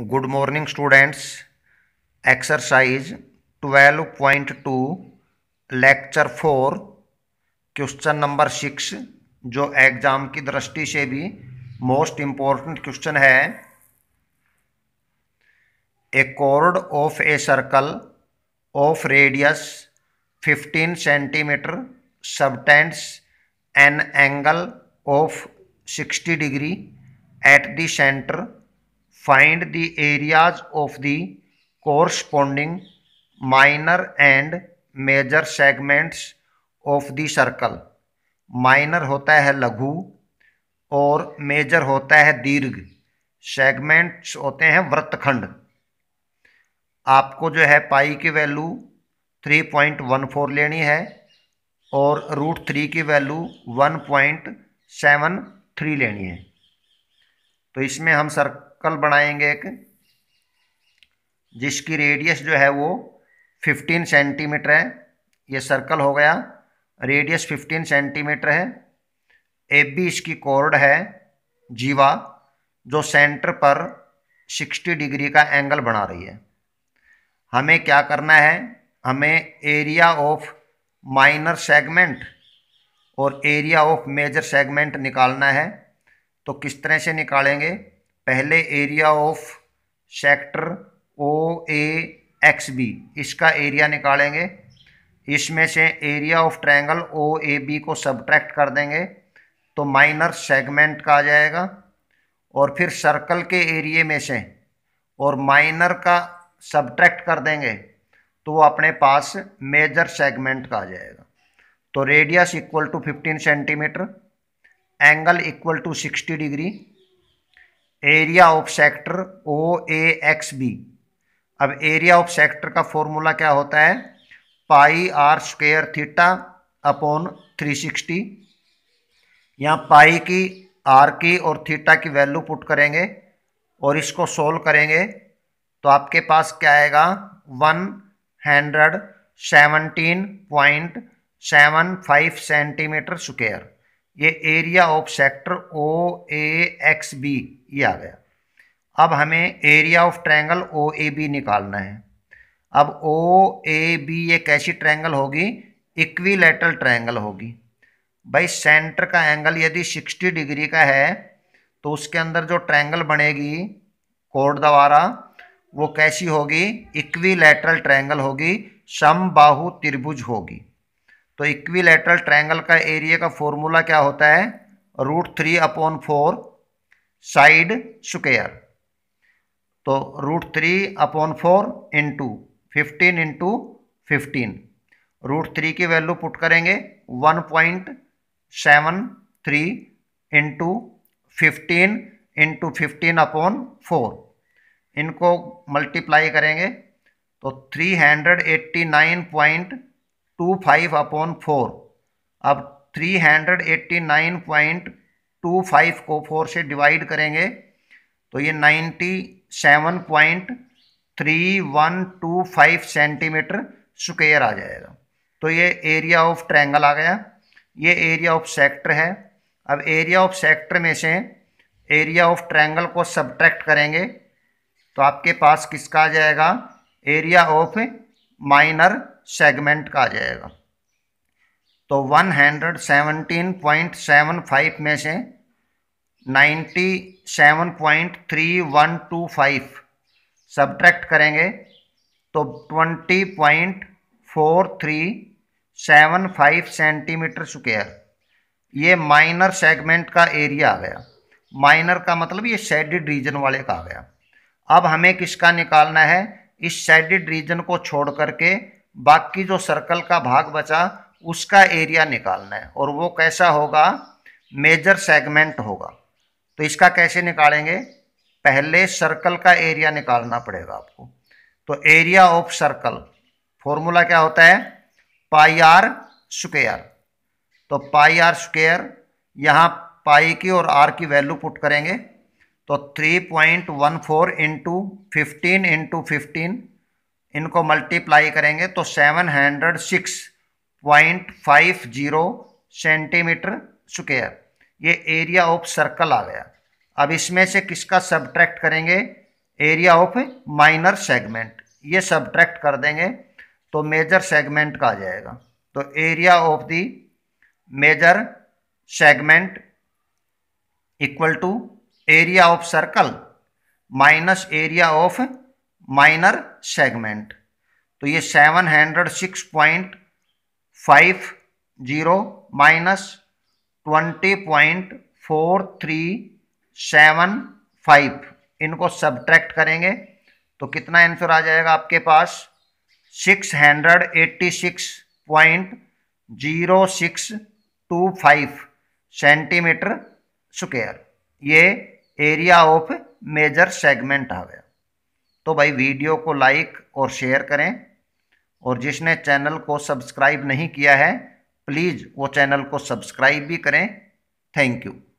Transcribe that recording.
good morning students exercise 12.2 lecture four question number six जो exam की दृष्टि से भी मोस्ट इम्पोर्टेंट क्वेश्चन है a chord of a circle of radius 15 centimetre subtends an angle of 60 degree at the centre find the areas of the corresponding minor and major segments of the circle minor होता है लघु और major होता है दीर्घ segments होते हैं वृत्तखंड आपको जो है पाई की वैल्यू 3.14 लेनी है और रूट थ्री की वैल्यू 1.73 लेनी है तो इसमें हम सर सर्कल बनाएंगे एक जिसकी रेडियस जो है वो 15 सेंटीमीटर है ये सर्कल हो गया रेडियस 15 सेंटीमीटर है ए बी इसकी कोर्ड है जीवा जो सेंटर पर 60 डिग्री का एंगल बना रही है हमें क्या करना है हमें एरिया ऑफ माइनर सेगमेंट और एरिया ऑफ मेजर सेगमेंट निकालना है तो किस तरह से निकालेंगे पहले area of sector O A X B इसका एरिया निकालेंगे इसमें से area of triangle O A B को सब्ट्रैक्ट कर देंगे तो माइनर सेगमेंट का आ जाएगा और फिर सर्कल के एरिए में से और माइनर का सब्ट्रैक्ट कर देंगे तो वो अपने पास मेजर सेगमेंट का आ जाएगा तो radius equal to 15 centimetre angle equal to 60 degree area of sector O A X B अब एरिया ऑफ सेक्टर का फॉर्मूला क्या होता है pi r square theta upon 360 यहाँ पाई की आर की और थीटा की वैल्यू पुट करेंगे और इसको सोल्व करेंगे तो आपके पास क्या आएगा one hundred seventeen point seven five centimetre square ये area of sector O A X B ये आ गया अब हमें area of triangle O A B निकालना है अब ओ ए बी एक ऐसी ट्रायंगल होगी इक्वीलेटरल ट्रायंगल होगी भाई सेंटर का एंगल यदि 60 डिग्री का है तो उसके अंदर जो ट्रायंगल बनेगी कोड द्वारा वो कैसी होगी इक्वीलेटरल ट्रायंगल होगी समबाहु त्रिभुज होगी तो इक्विलेटरल ट्रायंगल का एरिया का फॉर्मूला क्या होता है root three upon four side square तो root three upon four into fifteen into fifteen root three की वैल्यू पुट करेंगे one point seven three into fifteen into fifteen upon four इनको multiply करेंगे तो three hundred eighty nine point two five upon four अब three hundred eighty nine point two five को four से divide करेंगे तो ये ninety seven point three one two five centimetre square आ जाएगा तो ये एरिया ऑफ ट्रायंगल आ गया ये एरिया ऑफ सेक्टर है अब एरिया ऑफ सेक्टर में से एरिया ऑफ ट्रायंगल को सब्ट्रैक्ट करेंगे तो आपके पास किसका आ जाएगा एरिया ऑफ माइनर सेगमेंट का आ जाएगा तो 117.75 में से 97.3125 सब्ट्रैक्ट करेंगे तो 20.4375 सेंटीमीटर स्क्वेयर ये माइनर सेगमेंट का एरिया आ गया माइनर का मतलब ये सेडिड रीजन वाले का आ गया अब हमें किसका निकालना है इस सेडिड रीजन को छोड़ करके बाकी जो सर्कल का भाग बचा उसका एरिया निकालना है और वो कैसा होगा मेजर सेगमेंट होगा तो इसका कैसे निकालेंगे पहले सर्कल का एरिया निकालना पड़ेगा आपको तो एरिया ऑफ सर्कल फॉर्मूला क्या होता है पाई आर स्क्वेयर तो पाई आर स्क्वेयर यहाँ पाई की और आर की वैल्यू पुट करेंगे तो 3.14 point one four into fifteen into fifteen इनको मल्टीप्लाई करेंगे तो seven hundred six point five zero centimetre square ये एरिया ऑफ सर्कल आ गया अब इसमें से किसका सब्ट्रैक्ट करेंगे एरिया ऑफ माइनर सेगमेंट ये सब्ट्रैक्ट कर देंगे तो मेजर सेगमेंट का आ जाएगा तो area of the major segment equal to area of circle minus area of minor segment तो ये seven hundred six point five zero minus twenty point four three seven five इनको सब्ट्रैक्ट करेंगे तो कितना आंसर आ जाएगा आपके पास six hundred eighty six point zero six two five centimetre square ये एरिया ऑफ मेजर सेगमेंट आ गया तो भाई वीडियो को लाइक और शेयर करें और जिसने चैनल को सब्सक्राइब नहीं किया है प्लीज़ वो चैनल को सब्सक्राइब भी करें थैंक यू